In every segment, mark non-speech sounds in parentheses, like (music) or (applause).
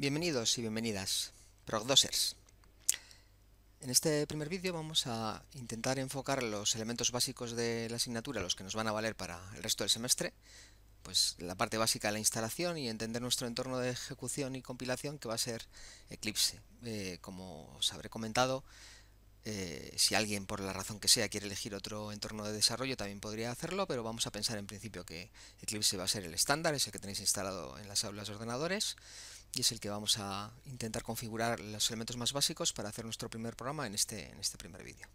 Bienvenidos y bienvenidas, Progdosers. En este primer vídeo vamos a intentar enfocar los elementos básicos de la asignatura, los que nos van a valer para el resto del semestre, pues la parte básica de la instalación y entender nuestro entorno de ejecución y compilación que va a ser Eclipse. Eh, como os habré comentado, eh, si alguien por la razón que sea quiere elegir otro entorno de desarrollo también podría hacerlo, pero vamos a pensar en principio que Eclipse va a ser el estándar, es el que tenéis instalado en las aulas de ordenadores y es el que vamos a intentar configurar los elementos más básicos para hacer nuestro primer programa en este, en este primer vídeo.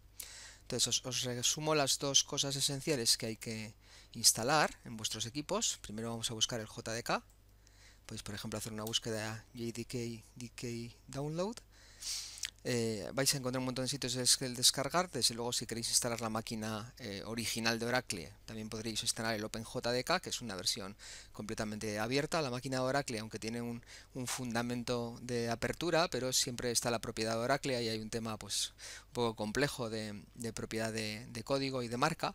Entonces os, os, resumo las dos cosas esenciales que hay que instalar en vuestros equipos. Primero vamos a buscar el JDK, podéis por ejemplo hacer una búsqueda JDK Download eh, vais a encontrar un montón de sitios el descargar. Desde luego, si queréis instalar la máquina eh, original de Oracle, también podréis instalar el OpenJDK, que es una versión completamente abierta. La máquina de Oracle, aunque tiene un, fundamento de apertura, pero siempre está la propiedad de Oracle. y hay un tema pues, un poco complejo de, propiedad de código y de marca.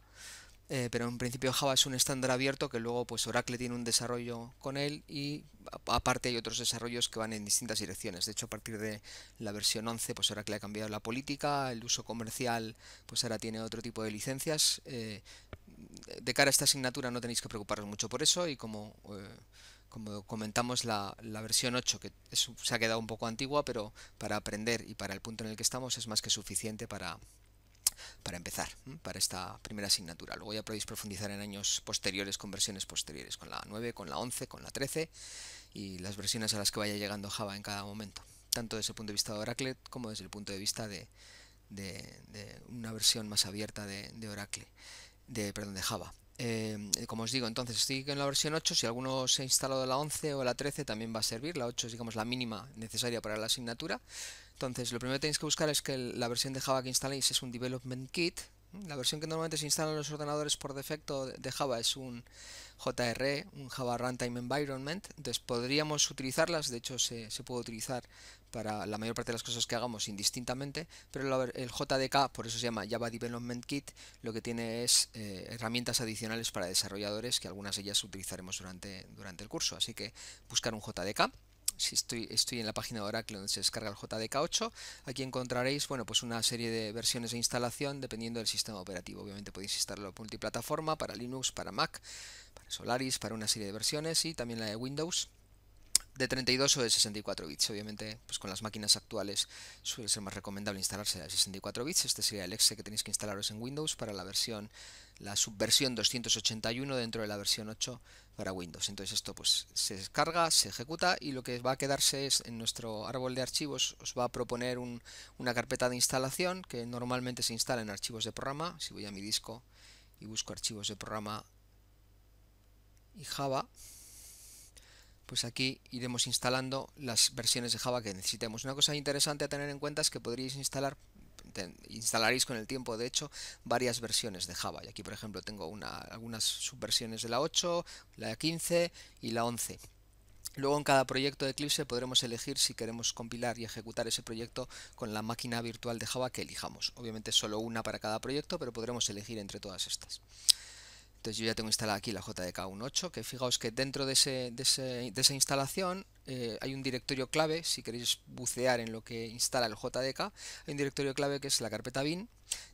Eh, pero en principio Java es un estándar abierto que luego pues Oracle tiene un desarrollo con él y aparte hay otros desarrollos que van en distintas direcciones. De hecho, a partir de la versión 11, pues Oracle ha cambiado la política, el uso comercial, pues ahora tiene otro tipo de licencias. Eh, de cara a esta asignatura no tenéis que preocuparos mucho por eso y como... Eh, como comentamos, la, la, versión 8, que es, se ha quedado un poco antigua, pero para aprender y para el punto en el que estamos es más que suficiente para, para empezar, para esta primera asignatura. Luego ya podéis profundizar en años posteriores, con versiones posteriores, con la 9, con la 11, con la 13 y las versiones a las que vaya llegando Java en cada momento, tanto desde el punto de vista de Oracle como desde el punto de vista de, una versión más abierta de, Oracle, de, perdón, de Java. Eh, como os digo, entonces estoy en la versión 8, si alguno se ha instalado la 11 o la 13 también va a servir, la 8 es digamos la mínima necesaria para la asignatura, entonces, lo primero que tenéis que buscar es que la versión de Java que instaléis es un Development Kit. La versión que normalmente se instala en los ordenadores por defecto de Java es un JR, e, un Java Runtime Environment. Entonces podríamos utilizarlas, de hecho se, puede utilizar para la mayor parte de las cosas que hagamos indistintamente, pero el JDK, por eso se llama Java Development Kit, lo que tiene es eh, herramientas adicionales para desarrolladores que algunas de ellas utilizaremos durante, durante el curso. Así que buscar un JDK si estoy, en la página de Oracle donde se descarga el JDK8, aquí encontraréis bueno, pues una serie de versiones de instalación dependiendo del sistema operativo. Obviamente podéis instalarlo multiplataforma, para Linux, para Mac, para Solaris, para una serie de versiones y también la de Windows de 32 o de 64 bits. Obviamente, pues con las máquinas actuales suele ser más recomendable instalarse de 64 bits. Este sería el exe que tenéis que instalaros en Windows para la versión la subversión 281 dentro de la versión 8 para Windows. Entonces esto pues se descarga, se ejecuta y lo que va a quedarse es en nuestro árbol de archivos os va a proponer una carpeta de instalación que normalmente se instala en archivos de programa. Si voy a mi disco y busco archivos de programa y Java, pues aquí iremos instalando las versiones de Java que necesitemos. Una cosa interesante a tener en cuenta es que podríais instalar instalaréis con el tiempo, de hecho, varias versiones de Java. Y aquí, por ejemplo, tengo una, algunas subversiones de la 8, la 15 y la 11. Luego en cada proyecto de Eclipse podremos elegir si queremos compilar y ejecutar ese proyecto con la máquina virtual de Java que elijamos. Obviamente solo una para cada proyecto, pero podremos elegir entre todas estas. Entonces yo ya tengo instalada aquí la JDK 1.8, que fijaos que dentro de, ese, de, esa instalación eh, hay un directorio clave, si queréis bucear en lo que instala el JDK, hay un directorio clave que es la carpeta bin.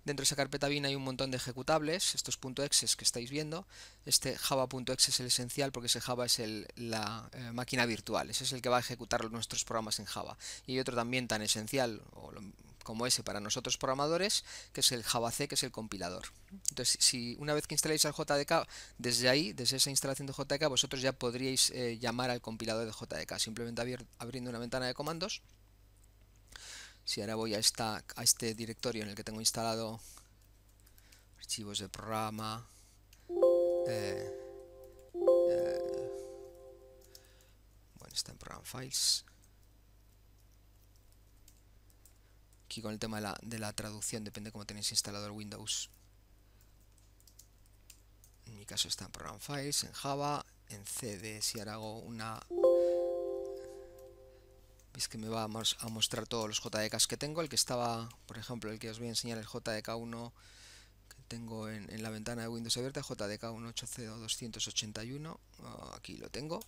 Dentro de esa carpeta bin hay un montón de ejecutables, estos .exes que estáis viendo. Este java.exe es el esencial porque ese java es el, la eh, máquina virtual, ese es el que va a ejecutar nuestros programas en java. Y hay otro también tan esencial, o lo, como ese para nosotros programadores, que es el Java C que es el compilador. Entonces, si una vez que instaléis el JDK, desde ahí, desde esa instalación de JDK, vosotros ya podríais eh, llamar al compilador de JDK, simplemente abriendo una ventana de comandos. Si ahora voy a, a este directorio en el que tengo instalado archivos de programa, eh, eh, bueno, está en Program Files, con el tema de la, traducción, depende cómo tenéis instalado el Windows. En mi caso está en Program Files, en Java, en CD, si ahora hago una... Veis que me va a mostrar todos los JDKs que tengo, el que estaba, por ejemplo, el que os voy a enseñar, el JDK1 que tengo en, la ventana de Windows abierta, jdk 281 ah, aquí lo tengo.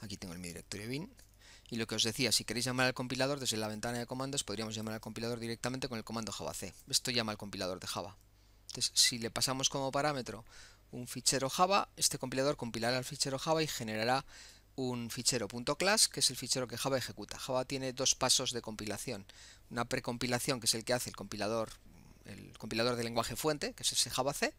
Aquí tengo el mi directorio bin y lo que os decía, si queréis llamar al compilador desde la ventana de comandos, podríamos llamar al compilador directamente con el comando javac. Esto llama al compilador de Java. Entonces, si le pasamos como parámetro un fichero Java, este compilador compilará el fichero Java y generará un fichero .class, que es el fichero que Java ejecuta. Java tiene dos pasos de compilación. Una precompilación, que es el que hace el compilador el compilador de lenguaje fuente, que es ese Java C,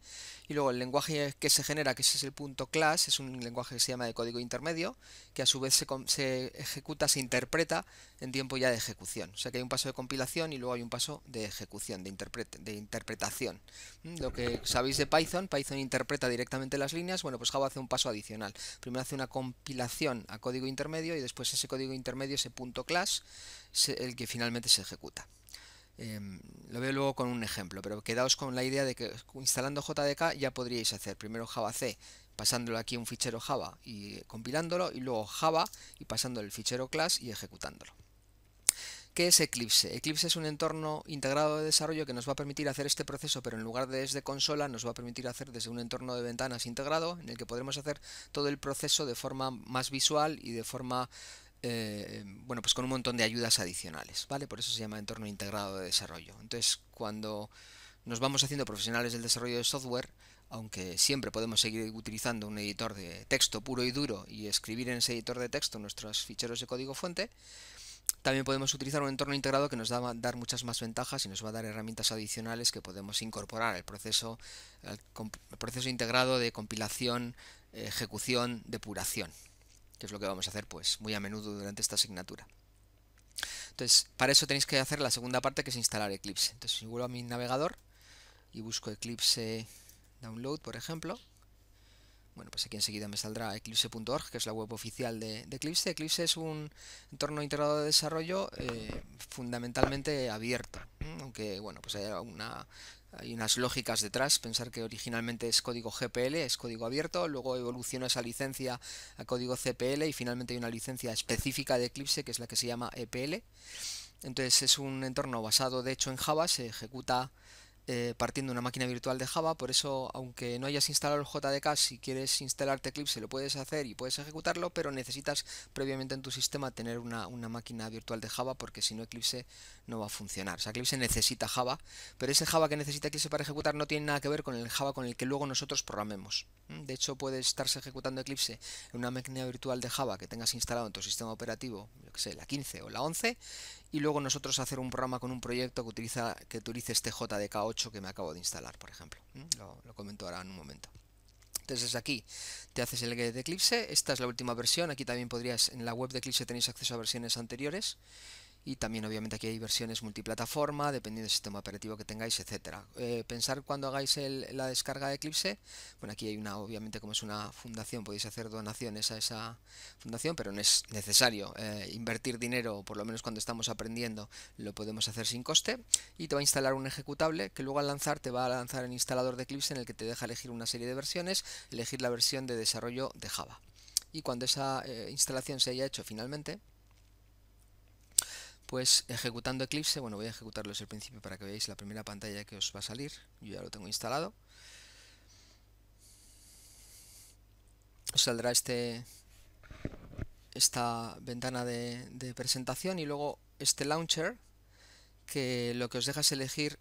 y luego el lenguaje que se genera, que es el punto class, es un lenguaje que se llama de código intermedio, que a su vez se, ejecuta, se interpreta en tiempo ya de ejecución. O sea que hay un paso de compilación y luego hay un paso de ejecución, de, de interpretación. Mm, lo que sabéis de Python, Python interpreta directamente las líneas, bueno, pues Java hace un paso adicional. Primero hace una compilación a código intermedio y después ese código intermedio, ese punto class, es el que finalmente se ejecuta. Em, lo veo luego con un ejemplo, pero quedaos con la idea de que instalando JDK ya podríais hacer primero Java C, pasándolo aquí un fichero Java y compilándolo, y luego Java y pasando el fichero class y ejecutándolo. ¿Qué es Eclipse? Eclipse es un entorno integrado de desarrollo que nos va a permitir hacer este proceso, pero en lugar de desde consola, nos va a permitir hacer desde un entorno de ventanas integrado, en el que podremos hacer todo el proceso de forma más visual y de forma eh, bueno, pues con un montón de ayudas adicionales, ¿vale? Por eso se llama entorno integrado de desarrollo. Entonces, cuando nos vamos haciendo profesionales del desarrollo de software, aunque siempre podemos seguir utilizando un editor de texto puro y duro y escribir en ese editor de texto nuestros ficheros de código fuente, también podemos utilizar un entorno integrado que nos va a dar muchas más ventajas y nos va a dar herramientas adicionales que podemos incorporar al proceso, al proceso integrado de compilación, ejecución, depuración es lo que vamos a hacer pues muy a menudo durante esta asignatura. Entonces, para eso tenéis que hacer la segunda parte que es instalar Eclipse. Entonces, si vuelvo a mi navegador y busco Eclipse Download, por ejemplo, bueno, pues aquí enseguida me saldrá eclipse.org, que es la web oficial de, Eclipse. Eclipse es un entorno integrado de desarrollo eh, fundamentalmente abierto, aunque bueno, pues hay una hay unas lógicas detrás, pensar que originalmente es código GPL, es código abierto, luego evoluciona esa licencia a código CPL y finalmente hay una licencia específica de Eclipse que es la que se llama EPL. Entonces es un entorno basado de hecho en Java, se ejecuta eh, partiendo de una máquina virtual de Java, por eso aunque no hayas instalado el JDK, si quieres instalarte Eclipse lo puedes hacer y puedes ejecutarlo, pero necesitas previamente en tu sistema tener una, una máquina virtual de Java porque si no Eclipse no va a funcionar. O sea, Eclipse necesita Java, pero ese Java que necesita Eclipse para ejecutar no tiene nada que ver con el Java con el que luego nosotros programemos. ¿Mm? De hecho, puede estarse ejecutando Eclipse en una máquina virtual de Java que tengas instalado en tu sistema operativo, yo que sé, la 15 o la 11, y luego nosotros hacer un programa con un proyecto que, utiliza, que utilice este JDK8 que me acabo de instalar, por ejemplo. Lo, comento ahora en un momento. Entonces aquí te haces el get de Eclipse, esta es la última versión, aquí también podrías, en la web de Eclipse tenéis acceso a versiones anteriores y también obviamente aquí hay versiones multiplataforma, dependiendo del sistema operativo que tengáis, etcétera. Eh, pensar cuando hagáis la descarga de Eclipse, bueno aquí hay una, obviamente como es una fundación podéis hacer donaciones a esa fundación, pero no es necesario eh, invertir dinero, por lo menos cuando estamos aprendiendo lo podemos hacer sin coste y te va a instalar un ejecutable que luego al lanzar te va a lanzar el instalador de Eclipse en el que te deja elegir una serie de versiones, elegir la versión de desarrollo de Java. Y cuando esa eh, instalación se haya hecho finalmente, pues ejecutando Eclipse, bueno, voy a ejecutarlo desde el principio para que veáis la primera pantalla que os va a salir. Yo ya lo tengo instalado. Os saldrá este, esta ventana de, de presentación y luego este launcher que lo que os deja es elegir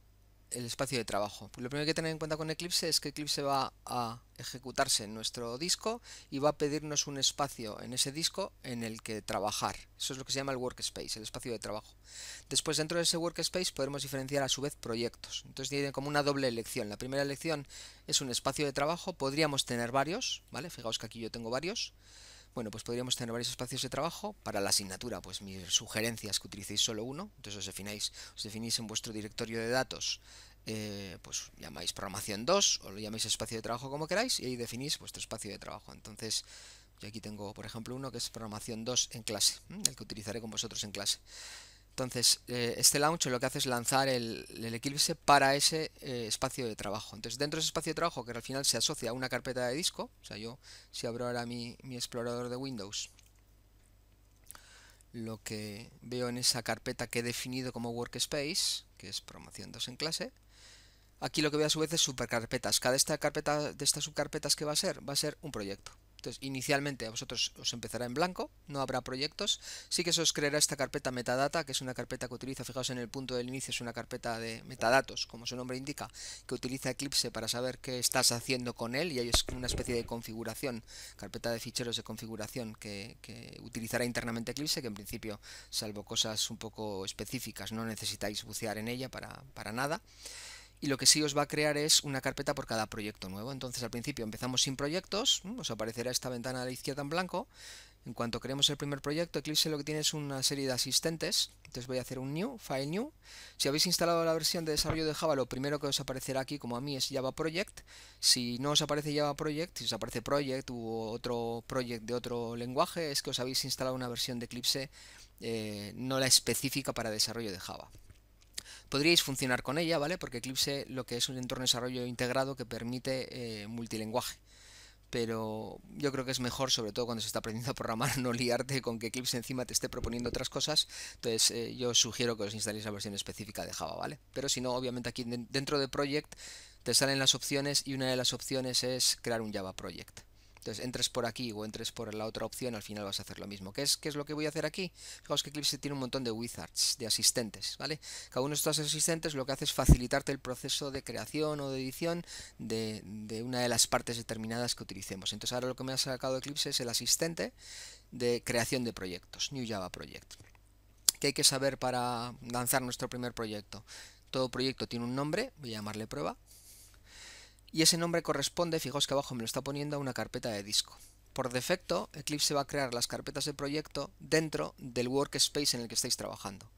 el espacio de trabajo. lo primero que tener en cuenta con Eclipse es que Eclipse va a ejecutarse en nuestro disco y va a pedirnos un espacio en ese disco en el que trabajar. Eso es lo que se llama el workspace, el espacio de trabajo. Después dentro de ese workspace podemos diferenciar a su vez proyectos. Entonces tiene como una doble elección. La primera elección es un espacio de trabajo, podríamos tener varios, ¿vale? Fijaos que aquí yo tengo varios. Bueno, pues podríamos tener varios espacios de trabajo. Para la asignatura, pues mis sugerencias que utilicéis solo uno. Entonces os os definís en vuestro directorio de datos, eh, pues llamáis programación 2 o lo llamáis espacio de trabajo como queráis y ahí definís vuestro espacio de trabajo. Entonces, yo aquí tengo, por ejemplo, uno que es programación 2 en clase, el que utilizaré con vosotros en clase. Entonces, eh, este launcher lo que hace es lanzar el, el Eclipse para ese eh, espacio de trabajo. Entonces, dentro de ese espacio de trabajo, que al final se asocia a una carpeta de disco, o sea, yo si abro ahora mi, mi explorador de Windows, lo que veo en esa carpeta que he definido como Workspace, que es promoción 2 en clase, aquí lo que veo a su vez es supercarpetas. Cada esta carpeta, de estas subcarpetas que va a ser, va a ser un proyecto. Entonces, inicialmente a vosotros os empezará en blanco, no habrá proyectos. Sí que se os creará esta carpeta metadata, que es una carpeta que utiliza, fijaos en el punto del inicio, es una carpeta de metadatos, como su nombre indica, que utiliza Eclipse para saber qué estás haciendo con él y es una especie de configuración, carpeta de ficheros de configuración que, que utilizará internamente Eclipse, que en principio, salvo cosas un poco específicas, no necesitáis bucear en ella para, para nada y lo que sí os va a crear es una carpeta por cada proyecto nuevo. Entonces al principio empezamos sin proyectos, mm, os aparecerá esta ventana a la izquierda en blanco. En cuanto creemos el primer proyecto, Eclipse lo que tiene es una serie de asistentes. Entonces voy a hacer un new, file new. Si habéis instalado la versión de desarrollo de Java, lo primero que os aparecerá aquí, como a mí, es Java Project. Si no os aparece Java Project, si os aparece Project u otro Project de otro lenguaje, es que os habéis instalado una versión de Eclipse eh, no la específica para desarrollo de Java. Podríais funcionar con ella, ¿vale? Porque Eclipse lo que es un entorno de desarrollo integrado que permite eh, multilenguaje. Pero yo creo que es mejor, sobre todo cuando se está aprendiendo a programar, (laughs) no liarte con que Eclipse encima te esté proponiendo otras cosas. Entonces eh, yo sugiero que os instaléis la versión específica de Java, ¿vale? Pero si no, obviamente aquí dentro de Project te salen las opciones y una de las opciones es crear un Java Project. Entonces entres por aquí o entres por la otra opción, al final vas a hacer lo mismo. ¿Qué es, es lo que voy a hacer aquí? Fijaos que Eclipse tiene un montón de wizards, de asistentes, ¿vale? Cada uno de estos asistentes lo que hace es facilitarte el proceso de creación o de edición de, de una de las partes determinadas que utilicemos. Entonces ahora lo que me ha sacado Eclipse es el asistente de creación de proyectos, New Java Project. ¿Qué hay que saber para lanzar nuestro primer proyecto? Todo proyecto tiene un nombre, voy a llamarle prueba y ese nombre corresponde, fijaos que abajo me lo está poniendo, a una carpeta de disco. Por defecto, Eclipse va a crear las carpetas de proyecto dentro del workspace en el que estáis trabajando.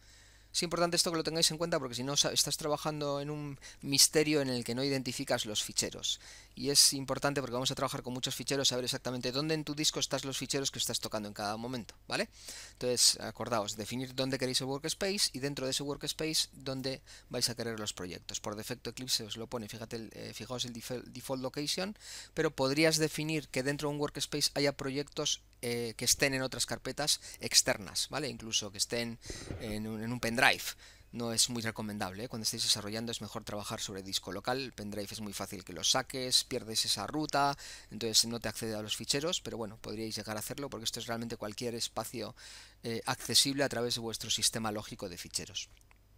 Es importante esto que lo tengáis en cuenta porque si no estás trabajando en un misterio en el que no identificas los ficheros. Y es importante porque vamos a trabajar con muchos ficheros, saber exactamente dónde en tu disco estás los ficheros que estás tocando en cada momento, ¿vale? Entonces, acordaos, definir dónde queréis el workspace y dentro de ese workspace dónde vais a querer los proyectos. Por defecto Eclipse os lo pone, fíjate, eh, fijaos el default location, pero podrías definir que dentro de un workspace haya proyectos eh, que estén en otras carpetas externas, ¿vale? Incluso que estén en un, pendrive. No es muy recomendable. ¿eh? Cuando estéis desarrollando es mejor trabajar sobre disco local. El pendrive es muy fácil que lo saques, pierdes esa ruta, entonces no te accede a los ficheros, pero bueno, podríais llegar a hacerlo porque esto es realmente cualquier espacio eh, accesible a través de vuestro sistema lógico de ficheros.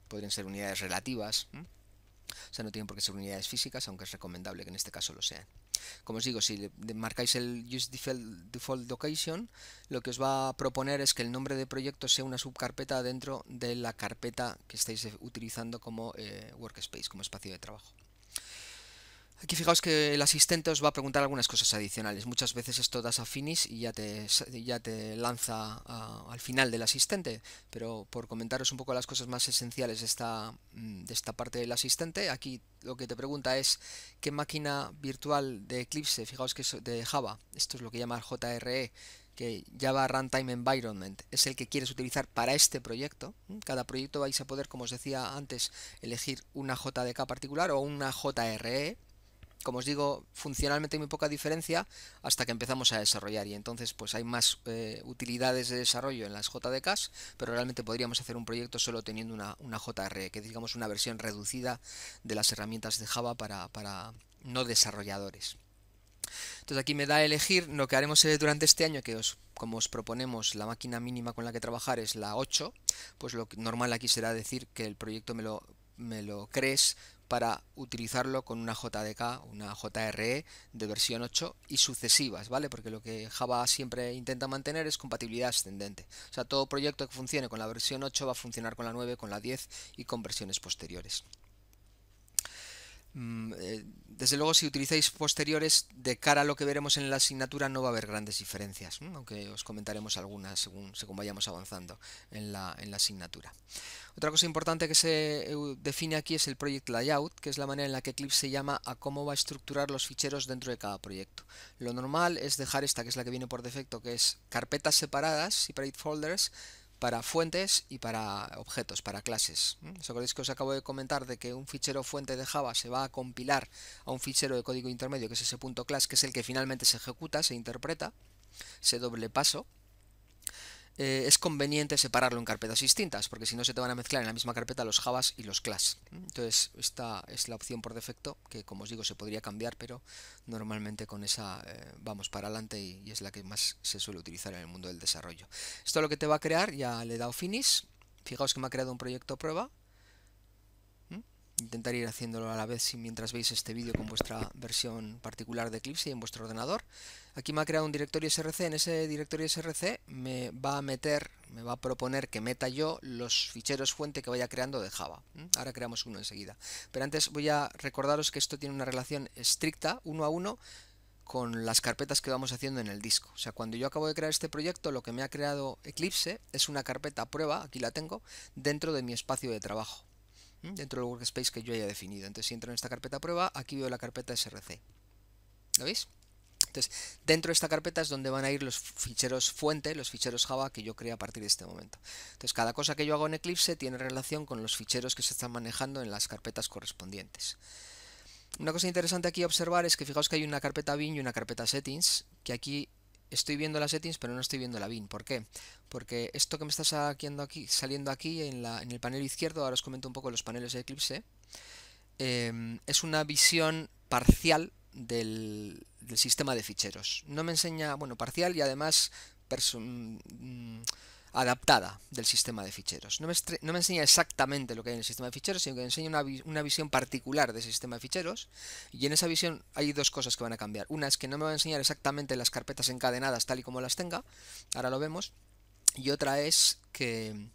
Podrían ser unidades relativas. O sea, no tienen por qué ser unidades físicas, aunque es recomendable que en este caso lo sean. Como os digo, si marcáis el Use Default Location, lo que os va a proponer es que el nombre de proyecto sea una subcarpeta dentro de la carpeta que estáis eh, utilizando como eh, workspace, como espacio de trabajo. Aquí fijaos que el asistente os va a preguntar algunas cosas adicionales. Muchas veces esto das a finish y ya te, ya te lanza al final del asistente. Pero por comentaros un poco las cosas más esenciales de esta, mm, de esta parte del asistente, aquí lo que te pregunta es qué máquina virtual de Eclipse, fijaos que es de Java, esto es lo que llama JRE, que Java Runtime Environment es el que quieres utilizar para este proyecto. Cada proyecto vais a poder, como os decía antes, elegir una JDK particular o una JRE como os digo, funcionalmente hay muy poca diferencia hasta que empezamos a desarrollar y entonces pues hay más eh, utilidades de desarrollo en las JDKs, pero realmente podríamos hacer un proyecto solo teniendo una, una JR, e, que digamos una versión reducida de las herramientas de Java para, para no desarrolladores. Entonces aquí me da a elegir, lo que haremos durante este año, que os, como os proponemos la máquina mínima con la que trabajar es la 8, pues lo normal aquí será decir que el proyecto me lo me lo crees para utilizarlo con una JDK, una JRE de versión 8 y sucesivas, ¿vale? Porque lo que Java siempre intenta mantener es compatibilidad ascendente. O sea, todo proyecto que funcione con la versión 8 va a funcionar con la 9, con la 10 y con versiones posteriores. Mm, eh, desde luego, si utilizáis posteriores, de cara a lo que veremos en la asignatura no va a haber grandes diferencias, aunque os comentaremos algunas según, según vayamos avanzando en la, en la asignatura. Otra cosa importante que se eh, define aquí es el Project Layout, que es la manera en la que Eclipse se llama a cómo va a estructurar los ficheros dentro de cada proyecto. Lo normal es dejar esta, que es la que viene por defecto, que es carpetas separadas, separate folders, para fuentes y para objetos, para clases. ¿Os acordáis que os acabo de comentar de que un fichero fuente de Java se va a compilar a un fichero de código intermedio, que es ese punto .class, que es el que finalmente se ejecuta, se interpreta, se doble paso? Eh, es conveniente separarlo en carpetas distintas, porque si no se te van a mezclar en la misma carpeta los javas y los class. Entonces, esta es la opción por defecto, que como os digo, se podría cambiar, pero normalmente con esa eh, vamos para adelante y, es la que más se suele utilizar en el mundo del desarrollo. Esto lo que te va a crear, ya le he dado finish, fijaos que me ha creado un proyecto prueba, intentar ir haciéndolo a la vez mientras veis este vídeo con vuestra versión particular de Eclipse y en vuestro ordenador. Aquí me ha creado un directorio src, en ese directorio src me va a meter, me va a proponer que meta yo los ficheros fuente que vaya creando de Java. Ahora creamos uno enseguida. Pero antes voy a recordaros que esto tiene una relación estricta, uno a uno, con las carpetas que vamos haciendo en el disco. O sea, cuando yo acabo de crear este proyecto, lo que me ha creado Eclipse es una carpeta prueba, aquí la tengo, dentro de mi espacio de trabajo dentro del workspace que yo haya definido. Entonces si entro en esta carpeta prueba, aquí veo la carpeta src. ¿Lo veis? Entonces, dentro de esta carpeta es donde van a ir los ficheros fuente, los ficheros Java que yo creé a partir de este momento. Entonces, cada cosa que yo hago en Eclipse tiene relación con los ficheros que se están manejando en las carpetas correspondientes. Una cosa interesante aquí observar es que fijaos que hay una carpeta bin y una carpeta settings, que aquí estoy viendo las settings pero no estoy viendo la bin. ¿Por qué? Porque esto que me está saliendo aquí, saliendo aquí en, el panel izquierdo, ahora os comento un poco los paneles de Eclipse, em, es una visión parcial del, del, sistema de ficheros. No me enseña, bueno, parcial y además mm, adaptada del sistema de ficheros. No me, enseña exactamente lo que hay en el sistema de ficheros, sino que me enseña una, visión particular de ese sistema de ficheros. Y en esa visión hay dos cosas que van a cambiar. Una es que no me va a enseñar exactamente las carpetas encadenadas tal y como las tenga, ahora lo vemos. Y otra es que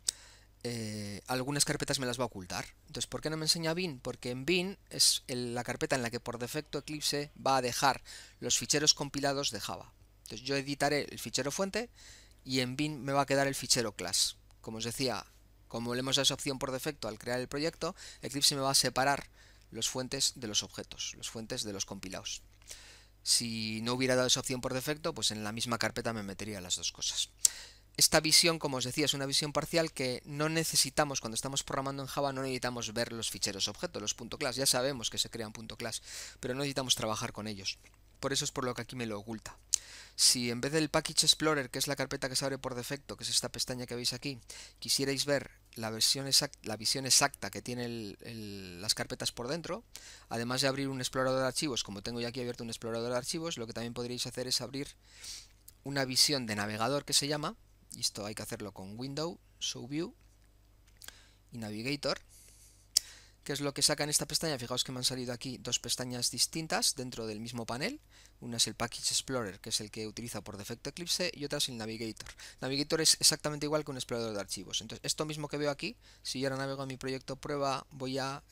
eh, algunas carpetas me las va a ocultar. Entonces, ¿por qué no me enseña bin? Porque en bin es la carpeta en la que por defecto Eclipse va a dejar los ficheros compilados de Java. Entonces yo editaré el fichero fuente y en bin me va a quedar el fichero class. Como os decía, como leemos esa opción por defecto al crear el proyecto, Eclipse me va a separar los fuentes de los objetos, los fuentes de los compilados. Si no hubiera dado esa opción por defecto, pues en la misma carpeta me metería las dos cosas. Esta visión, como os decía, es una visión parcial que no necesitamos, cuando estamos programando en Java, no necesitamos ver los ficheros objetos, los .class, ya sabemos que se crean .class, pero no necesitamos trabajar con ellos. Por eso es por lo que aquí me lo oculta. Si en vez del Package Explorer, que es la carpeta que se abre por defecto, que es esta pestaña que veis aquí, quisierais ver la, versión la visión exacta que tienen las carpetas por dentro, además de abrir un explorador de archivos, como tengo ya aquí abierto un explorador de archivos, lo que también podríais hacer es abrir una visión de navegador que se llama, y esto hay que hacerlo con Window, Show View y Navigator, que es lo que saca en esta pestaña, fijaos que me han salido aquí dos pestañas distintas dentro del mismo panel, una es el Package Explorer, que es el que utiliza por defecto Eclipse, y otra es el Navigator. Navigator es exactamente igual que un explorador de archivos, entonces esto mismo que veo aquí, si yo ahora navego a mi proyecto prueba, voy a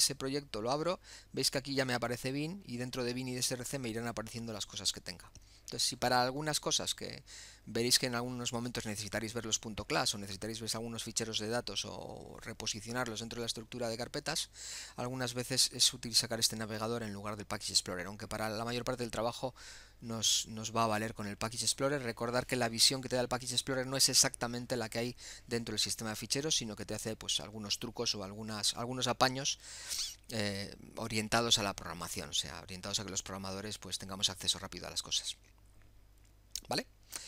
ese proyecto lo abro, veis que aquí ya me aparece bin y dentro de bin y de src me irán apareciendo las cosas que tenga. Entonces, si para algunas cosas que veréis que en algunos momentos necesitaréis ver los .class o necesitaréis ver algunos ficheros de datos o reposicionarlos dentro de la estructura de carpetas, algunas veces es útil sacar este navegador en lugar del Package Explorer, aunque para la mayor parte del trabajo nos, va a valer con el Package Explorer. Recordar que la visión que te da el Package Explorer no es exactamente la que hay dentro del sistema de ficheros, sino que te hace pues, algunos trucos o algunas, algunos apaños eh, orientados a la programación, o sea, orientados a que los programadores pues, tengamos acceso rápido a las cosas. ¿Vale?